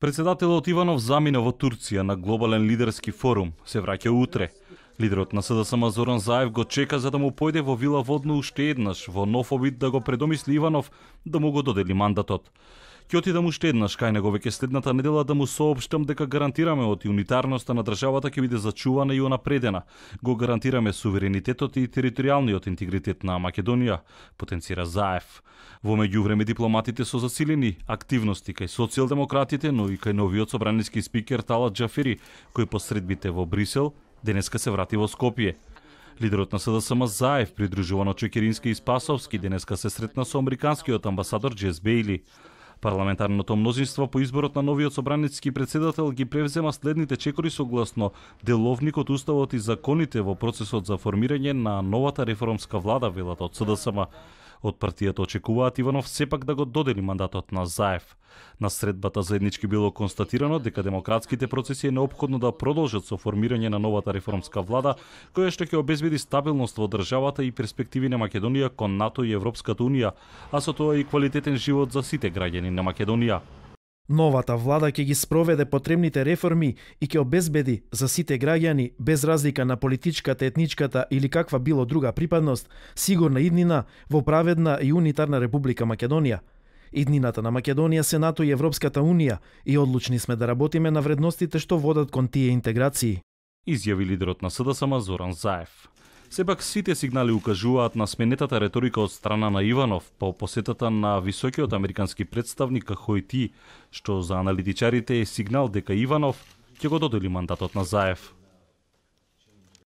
Председателот Иванов замина во Турција на глобален лидерски форум, се враќа утре. Лидерот на СДСМ Зоран Заев го чека за да му појде во вила водно уште еднаш во нов обид да го предомисли Иванов да му го додели мандатот ќе отидам уште еднаш кај него веќе следната недела да му соопштам дека гарантираме од унитарноста на државата ќе биде зачувана и унапредена. Го гарантираме суверенитетот и територијалниот интегритет на Македонија, потенцира Заев. Во меѓувреме дипломатите со засилени активности кај социјалдемократите, но и кај новиот собраниски спикер Талат Џафери, кој посредбите во Брисел денеска се врати во Скопје. Лидерот на СДСМ Заев, придружуван од Чекирински и Спасовски, денеска се сретна со американскиот амбасадор Джес Бейли. Парламентарното мнозинство по изборот на новиот собраницки председател ги превзема следните чекори согласно деловникот Уставот и законите во процесот за формирање на новата реформска влада, велат од СДСМ. Од партијата очекуваат Иванов сепак да го додели мандатот на Заев. На средбата заеднички било констатирано дека демократските процеси е необходно да продолжат со формирање на новата реформска влада, која што ќе обезбеди стабилност во државата и перспективи на Македонија кон НАТО и Европската Унија, а со тоа и квалитетен живот за сите граѓани на Македонија. Новата влада ќе ги спроведе потребните реформи и ќе обезбеди за сите граѓани, без разлика на политичката, етничката или каква било друга припадност, сигурна иднина во праведна и унитарна Република Македонија. Иднината на Македонија се НАТО и Европската Унија и одлучни сме да работиме на вредностите што водат кон тие интеграции. Изјави лидерот на СДСМ Зоран Заев. Сепак сите сигнали укажуваат на сменетата реторика од страна на Иванов по посетата на високиот американски представник ти што за аналитичарите е сигнал дека Иванов ќе го додели мандатот на Заев.